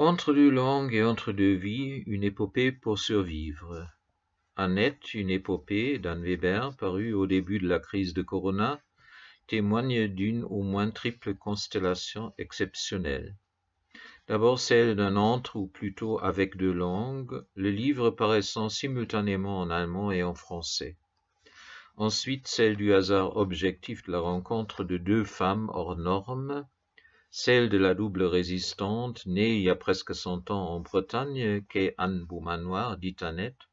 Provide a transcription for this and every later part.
Entre deux langues et entre deux vies, une épopée pour survivre. Annette, une épopée d'Anne Weber, parue au début de la crise de Corona, témoigne d'une au moins triple constellation exceptionnelle. D'abord celle d'un entre ou plutôt avec deux langues, le livre paraissant simultanément en allemand et en français. Ensuite celle du hasard objectif de la rencontre de deux femmes hors normes, celle de la double résistante, née il y a presque cent ans en Bretagne, qu'est Anne Beaumanoir, dite Annette,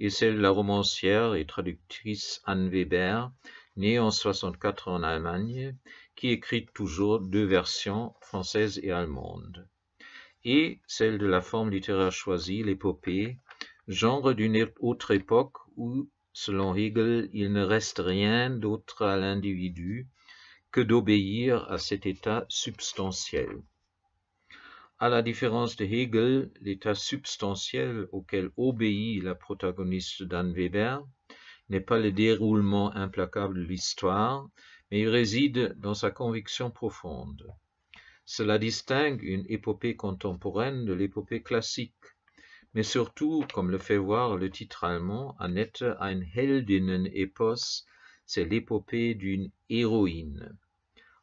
et celle de la romancière et traductrice Anne Weber, née en 64 en Allemagne, qui écrit toujours deux versions, française et allemande. Et celle de la forme littéraire choisie, l'épopée, genre d'une autre époque où, selon Hegel, il ne reste rien d'autre à l'individu que d'obéir à cet état substantiel. À la différence de Hegel, l'état substantiel auquel obéit la protagoniste d'Anne Weber n'est pas le déroulement implacable de l'histoire, mais il réside dans sa conviction profonde. Cela distingue une épopée contemporaine de l'épopée classique, mais surtout, comme le fait voir le titre allemand, Annette ein heldinnen c'est l'épopée d'une héroïne.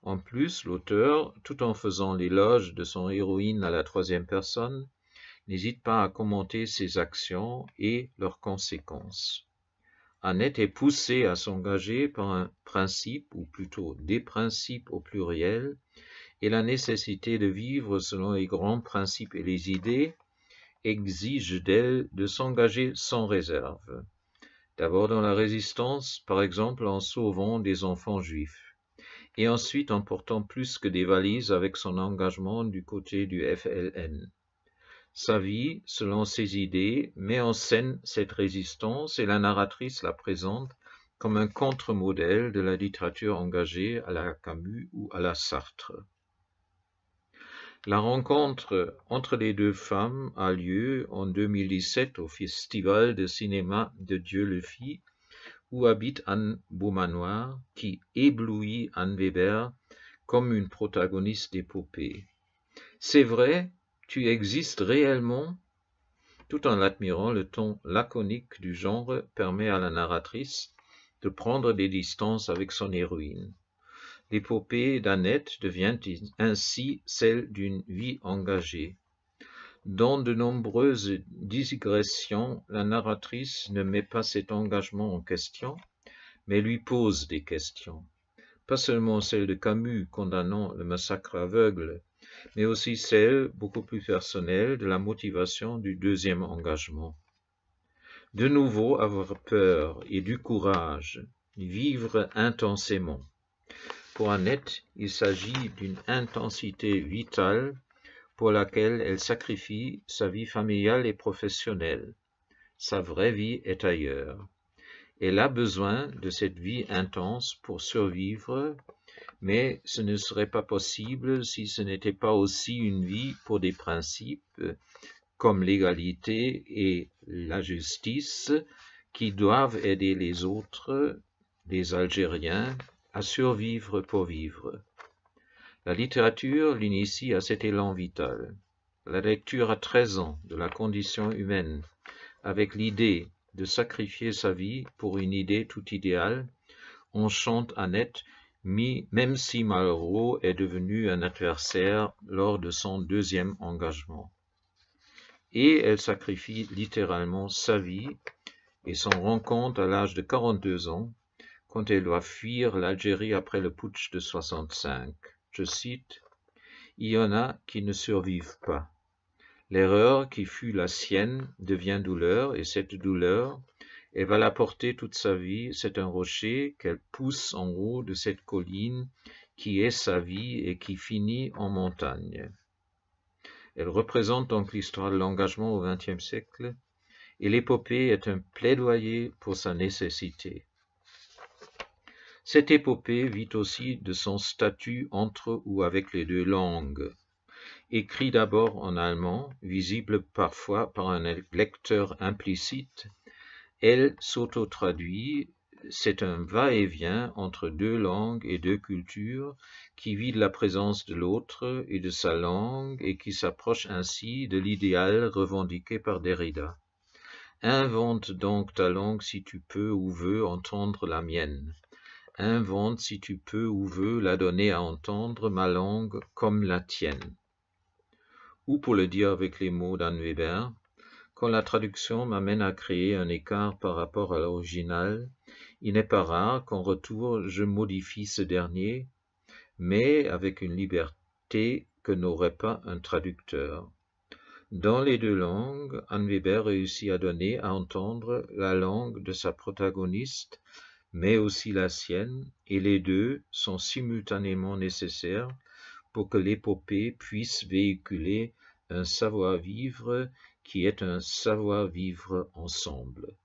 En plus, l'auteur, tout en faisant l'éloge de son héroïne à la troisième personne, n'hésite pas à commenter ses actions et leurs conséquences. Annette est poussée à s'engager par un principe, ou plutôt des principes au pluriel, et la nécessité de vivre selon les grands principes et les idées exige d'elle de s'engager sans réserve d'abord dans la résistance, par exemple en sauvant des enfants juifs, et ensuite en portant plus que des valises avec son engagement du côté du FLN. Sa vie, selon ses idées, met en scène cette résistance et la narratrice la présente comme un contre-modèle de la littérature engagée à la Camus ou à la Sartre. La rencontre entre les deux femmes a lieu en 2017 au Festival de cinéma de dieu le Fit, où habite Anne Beaumanoir, qui éblouit Anne Weber comme une protagoniste d'épopée. C'est vrai, tu existes réellement Tout en l'admirant, le ton laconique du genre permet à la narratrice de prendre des distances avec son héroïne. L'épopée d'Annette devient ainsi celle d'une vie engagée. Dans de nombreuses digressions, la narratrice ne met pas cet engagement en question, mais lui pose des questions. Pas seulement celle de Camus condamnant le massacre aveugle, mais aussi celle, beaucoup plus personnelle, de la motivation du deuxième engagement. De nouveau avoir peur et du courage, vivre intensément. Pour Annette, il s'agit d'une intensité vitale pour laquelle elle sacrifie sa vie familiale et professionnelle. Sa vraie vie est ailleurs. Elle a besoin de cette vie intense pour survivre, mais ce ne serait pas possible si ce n'était pas aussi une vie pour des principes comme l'égalité et la justice qui doivent aider les autres, les Algériens, à survivre pour vivre. La littérature l'initie à cet élan vital. La lecture à 13 ans de la condition humaine, avec l'idée de sacrifier sa vie pour une idée tout idéale, enchante Annette, même si Malraux est devenu un adversaire lors de son deuxième engagement. Et elle sacrifie littéralement sa vie et son rencontre à l'âge de 42 ans quand elle doit fuir l'Algérie après le putsch de 65. Je cite Il y en a qui ne survivent pas. L'erreur qui fut la sienne devient douleur, et cette douleur, elle va la porter toute sa vie. C'est un rocher qu'elle pousse en haut de cette colline qui est sa vie et qui finit en montagne. Elle représente donc l'histoire de l'engagement au XXe siècle, et l'épopée est un plaidoyer pour sa nécessité. Cette épopée vit aussi de son statut entre ou avec les deux langues. Écrit d'abord en allemand, visible parfois par un lecteur implicite, elle s'auto-traduit, c'est un va-et-vient entre deux langues et deux cultures qui vit de la présence de l'autre et de sa langue et qui s'approche ainsi de l'idéal revendiqué par Derrida. Invente donc ta langue si tu peux ou veux entendre la mienne invente si tu peux ou veux la donner à entendre ma langue comme la tienne. Ou pour le dire avec les mots d'Anne Weber, quand la traduction m'amène à créer un écart par rapport à l'original, il n'est pas rare qu'en retour je modifie ce dernier, mais avec une liberté que n'aurait pas un traducteur. Dans les deux langues, Anne Weber réussit à donner à entendre la langue de sa protagoniste mais aussi la sienne, et les deux sont simultanément nécessaires pour que l'épopée puisse véhiculer un savoir-vivre qui est un savoir-vivre ensemble.